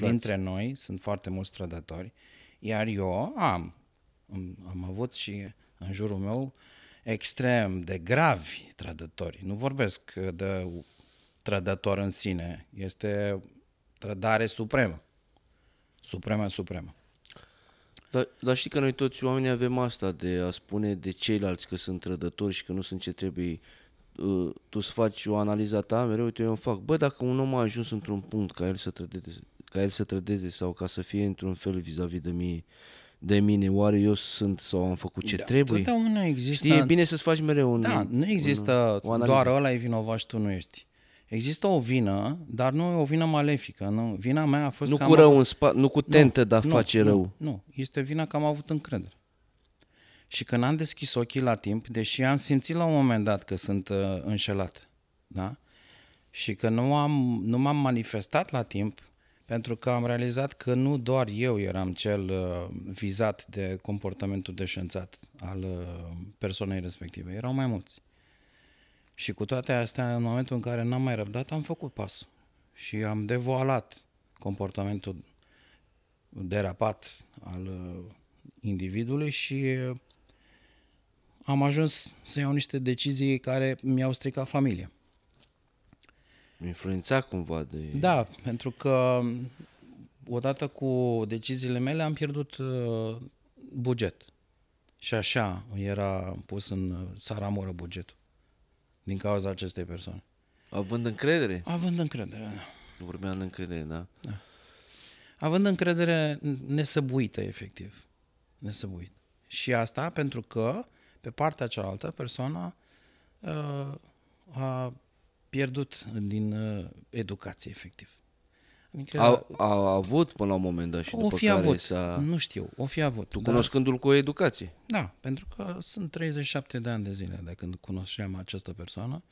Dintre noi sunt foarte mulți trădători, iar eu am, am avut și în jurul meu extrem de gravi trădători. Nu vorbesc de trădător în sine, este trădare supremă. Suprema, supremă. Dar, dar știi că noi toți oamenii avem asta de a spune de ceilalți că sunt trădători și că nu sunt ce trebuie. Uh, tu să faci o analiză ta mereu, uite, eu îmi fac. Bă, dacă un om a ajuns într-un punct ca el să trădeze, ca el să trădeze sau ca să fie într-un fel vis-a-vis de mie de mine, oare eu sunt sau am făcut ce da, trebuie? Totdeauna există... e bine să-ți faci mereu un... Da, nu există un, o doar ăla e vinovat și tu nu ești. Există o vină, dar nu e o vină malefică. Nu, vina mea a fost nu că cu rău avut... în spa, nu cu tentă, nu, dar nu, face nu, rău. Nu, este vina că am avut încredere. Și când am deschis ochii la timp, deși am simțit la un moment dat că sunt uh, înșelat, da? Și că nu, am, nu m-am manifestat la timp, pentru că am realizat că nu doar eu eram cel uh, vizat de comportamentul deșențat al uh, persoanei respective, erau mai mulți. Și cu toate astea, în momentul în care n-am mai răbdat, am făcut pasul și am devoalat comportamentul derapat al uh, individului și am ajuns să iau niște decizii care mi-au stricat familia influențat cumva de... Da, pentru că odată cu deciziile mele am pierdut uh, buget. Și așa era pus în saramură uh, bugetul. Din cauza acestei persoane. Având încredere? Având încredere, da. Vorbea în încredere, da. da. Având încredere nesăbuită, efectiv. Nesăbuită. Și asta pentru că, pe partea cealaltă, persoana uh, a pierdut din uh, educație, efectiv. Adică a, a avut până la un moment dat și o după fi care avut. s-a... Nu știu, o fi avut. Tu da. cunoscându-l cu o educație. Da, pentru că sunt 37 de ani de zile de când cunoșteam această persoană